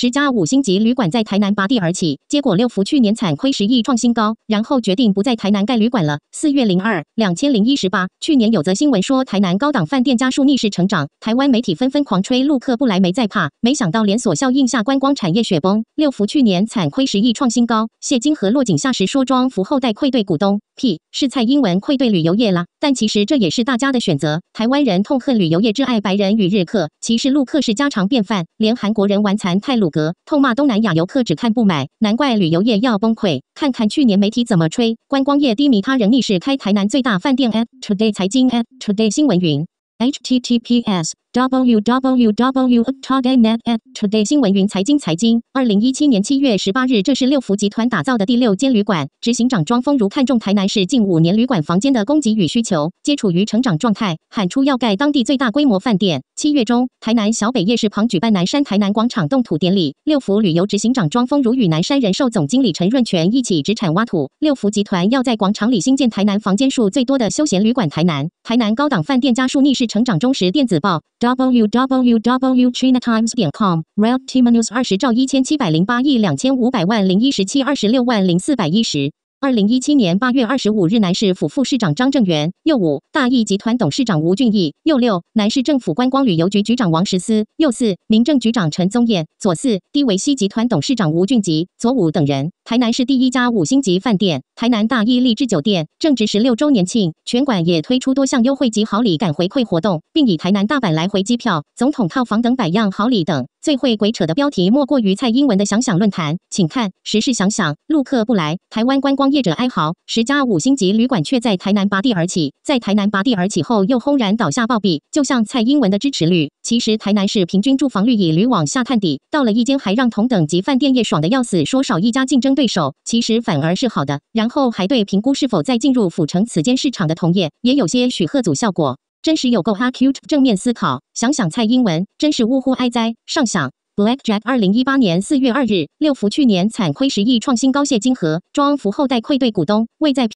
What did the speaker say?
十家五星级旅馆在台南拔地而起，结果六福去年惨亏十亿创新高，然后决定不在台南盖旅馆了。四月零二两千零一十八，去年有则新闻说台南高档饭店家数逆势成长，台湾媒体纷纷狂吹陆客不来没在怕，没想到连锁效应下观光产业雪崩，六福去年惨亏十亿创新高，谢金河落井下石说庄福后代愧对股东。屁！是蔡英文愧对旅游业啦，但其实这也是大家的选择。台湾人痛恨旅游业，只爱白人与日客，歧视陆客是家常便饭。连韩国人玩残泰鲁格，痛骂东南亚游客只看不买，难怪旅游业要崩溃。看看去年媒体怎么吹，观光业低迷，他人逆势开台南最大饭店。at today 财经 at today 新闻云。h t t p s w w w t o g a y n e t t o d a y 新闻云财经财经二零一七年七月十八日，这是六福集团打造的第六间旅馆。执行长庄丰如看中台南市近五年旅馆房间的供给与需求皆处于成长状态，喊出要盖当地最大规模饭店。七月中，台南小北夜市旁举办南山台南广场动土典礼，六福旅游执行长庄丰如与南山人寿总经理陈润泉一起直铲挖土。六福集团要在广场里新建台南房间数最多的休闲旅馆。台南台南高档饭店家数逆势成长中时电子报。www.chinatimes.com realtimenews 二十兆一千七百零八亿两千五百万零一十七二十六万零四百一十。二零一七年八月二十五日，南市府副市长张正元，右五大义集团董事长吴俊义，右六南市政府观光旅游局局长王石思，右四民政局长陈宗彦，左四低维西集团董事长吴俊吉，左五等人。台南市第一家五星级饭店——台南大义励志酒店，正值十六周年庆，全馆也推出多项优惠及好礼感回馈活动，并以台南、大阪来回机票、总统套房等百样好礼等。最会鬼扯的标题莫过于蔡英文的“想想论坛”，请看：时事想想，陆客不来，台湾观光业者哀嚎；十家五星级旅馆却在台南拔地而起，在台南拔地而起后又轰然倒下暴毙，就像蔡英文的支持率。其实台南市平均住房率已屡往下探底，到了一间还让同等级饭店业爽的要死，说少一家竞争对手，其实反而是好的。然后还对评估是否再进入府城此间市场的同业也有些许贺阻效果。真是有够 acute，正面思考，想想蔡英文，真是呜呼哀哉。上想 blackjack，二零一八年四月二日，六福去年惨亏十亿，创新高谢金和庄福后代愧对股东，未在。